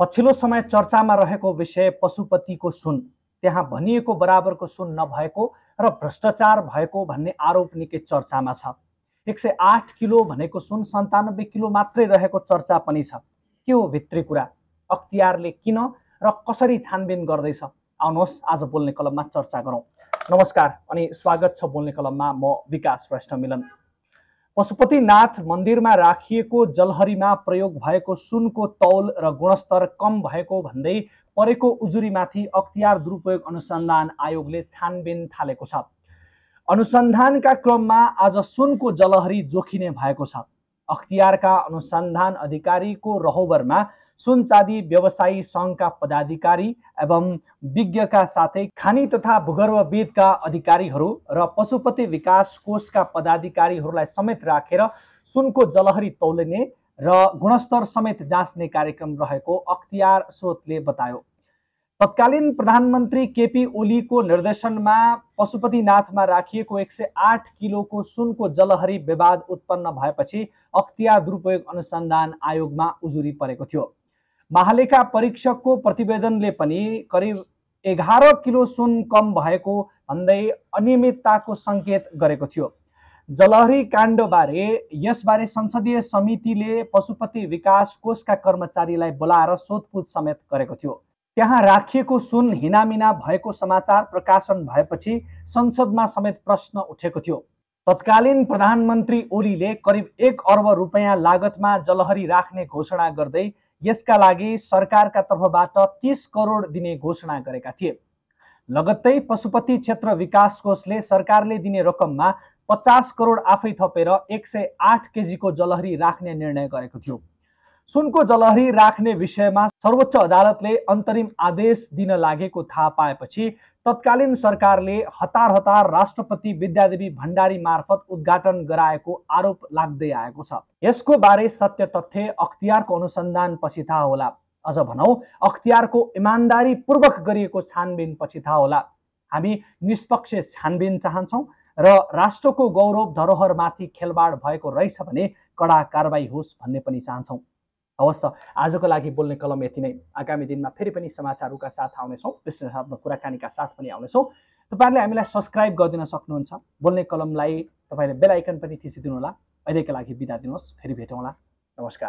पछिल्लो समय चर्चामा रहेको विषय पशुपतिको सुन त्यहाँ भनिएको बराबरको सुन नभएको र भ्रष्टाचार भएको भन्ने आरोप निकै चर्चामा छ एक सय आठ किलो भनेको सुन सन्तानब्बे किलो मात्रै रहेको चर्चा पनि छ के हो भित्री कुरा अख्तियारले किन र कसरी छानबिन गर्दैछ आउनुहोस् आज बोल्ने कलममा चर्चा गरौँ नमस्कार अनि स्वागत छ बोल्ने कलममा म विकास श्रेष्ठ मिलन पशुपतिनाथ मन्दिरमा राखिएको जलहरीमा प्रयोग भएको सुनको तौल र गुणस्तर कम भएको भन्दै परेको उजुरीमाथि अख्तियार दुरुपयोग अनुसन्धान आयोगले छानबिन थालेको छ अनुसन्धानका क्रममा आज सुनको जलहरी जोखिने भएको छ अख्तियारका अनुसन्धान अधिकारीको रहोबरमा सुन चाँदी व्यवसायी सङ्घका पदाधिकारी एवं विज्ञका साथै खानी तथा भूगर्भविदका अधिकारीहरू र पशुपति विकास कोषका पदाधिकारीहरूलाई समेत राखेर रा, सुनको जलहरी तौलिने र गुणस्तर समेत जाँच्ने कार्यक्रम रहेको अख्तियार स्रोतले बतायो तत्कालीन प्रधानमन्त्री केपी ओलीको निर्देशनमा पशुपतिनाथमा राखिएको एक सय आठ किलोको सुनको जलहरी विवाद उत्पन्न भएपछि अख्तियार दुरुपयोग अनुसन्धान आयोगमा उजुरी परेको थियो महालेखा परीक्षकको प्रतिवेदनले पनि करिब एघार किलो सुन कम भएको भन्दै अनियमितताको सङ्केत गरेको थियो जलहरी काण्डबारे यसबारे संसदीय समितिले पशुपति विकास कोषका कर्मचारीलाई बोलाएर सोधपुछ समेत गरेको थियो त्यहाँ राखिएको सुन हिनामिना भएको समाचार प्रकाशन भएपछि संसदमा समेत प्रश्न उठेको थियो तत्कालीन प्रधानमन्त्री ओलीले करिब एक अर्ब रुपियाँ लागतमा जलहरी राख्ने घोषणा गर्दै यसका लागि सरकारका तर्फबाट तिस करोड दिने घोषणा गरेका थिए लगत्तै पशुपति क्षेत्र विकास कोषले सरकारले दिने रकममा पचास करोड आफै थपेर एक सय आठ केजीको जलहरी राख्ने निर्णय गरेको थियो सुनको जलहरी राख्ने विषयमा सर्वोच्च अदालतले अन्तरिम आदेश दिन लागेको थाहा पाएपछि तत्कालीन सरकारले हतार हतार राष्ट्रपति विद्यादेवी भण्डारी मार्फत उद्घाटन गराएको आरोप लाग्दै आएको छ यसको बारे सत्य तथ्य अख्तियारको अनुसन्धान पछि थाहा होला अझ भनौ अख्तियारको इमान्दारीपूर्वक गरिएको छानबिन पछि थाहा होला हामी निष्पक्ष छानबिन चाहन्छौँ र राष्ट्रको गौरव धरोहरमाथि खेलबाड भएको रहेछ भने कडा कारवाही होस् भन्ने पनि चाहन्छौँ हवस् त आजको लागि बोल्ने कलम यति नै आगामी दिनमा फेरि पनि समाचारहरूका साथ आउनेछौँ विश्लेषणात्मक कुराकानीका साथ पनि आउनेछौँ तपाईँहरूले हामीलाई सब्सक्राइब गरिदिन सक्नुहुन्छ बोल्ने कलमलाई तपाईँले बेलायकन आइकन पनि थिचिदिनुहोला अहिलेका लागि बिदा दिनुहोस् फेरि भेटौँला नमस्कार